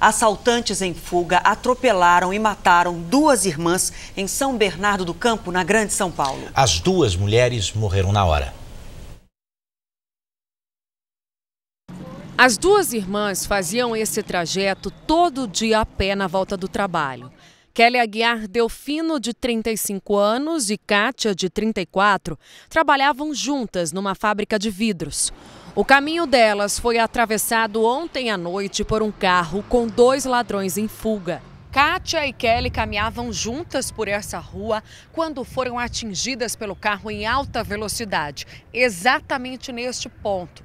Assaltantes em fuga atropelaram e mataram duas irmãs em São Bernardo do Campo, na Grande São Paulo. As duas mulheres morreram na hora. As duas irmãs faziam esse trajeto todo dia a pé na volta do trabalho. Kelly Aguiar Delfino, de 35 anos, e Kátia, de 34, trabalhavam juntas numa fábrica de vidros. O caminho delas foi atravessado ontem à noite por um carro com dois ladrões em fuga. Kátia e Kelly caminhavam juntas por essa rua quando foram atingidas pelo carro em alta velocidade, exatamente neste ponto.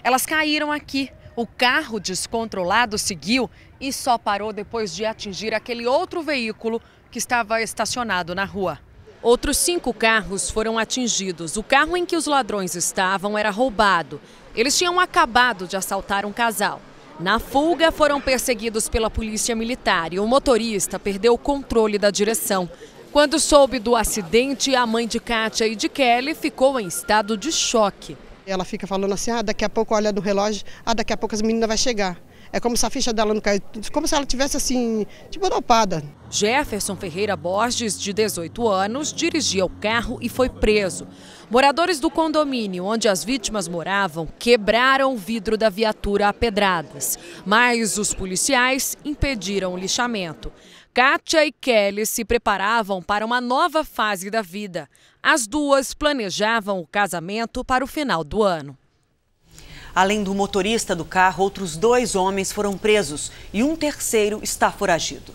Elas caíram aqui. O carro descontrolado seguiu e só parou depois de atingir aquele outro veículo que estava estacionado na rua. Outros cinco carros foram atingidos. O carro em que os ladrões estavam era roubado. Eles tinham acabado de assaltar um casal. Na fuga, foram perseguidos pela polícia militar e o motorista perdeu o controle da direção. Quando soube do acidente, a mãe de Kátia e de Kelly ficou em estado de choque. Ela fica falando assim, ah, daqui a pouco olha no relógio, ah, daqui a pouco as meninas vão chegar. É como se a ficha dela não caísse, como se ela tivesse assim, tipo dopada. Jefferson Ferreira Borges, de 18 anos, dirigia o carro e foi preso. Moradores do condomínio onde as vítimas moravam quebraram o vidro da viatura a pedradas, mas os policiais impediram o lixamento. Kátia e Kelly se preparavam para uma nova fase da vida. As duas planejavam o casamento para o final do ano. Além do motorista do carro, outros dois homens foram presos e um terceiro está foragido.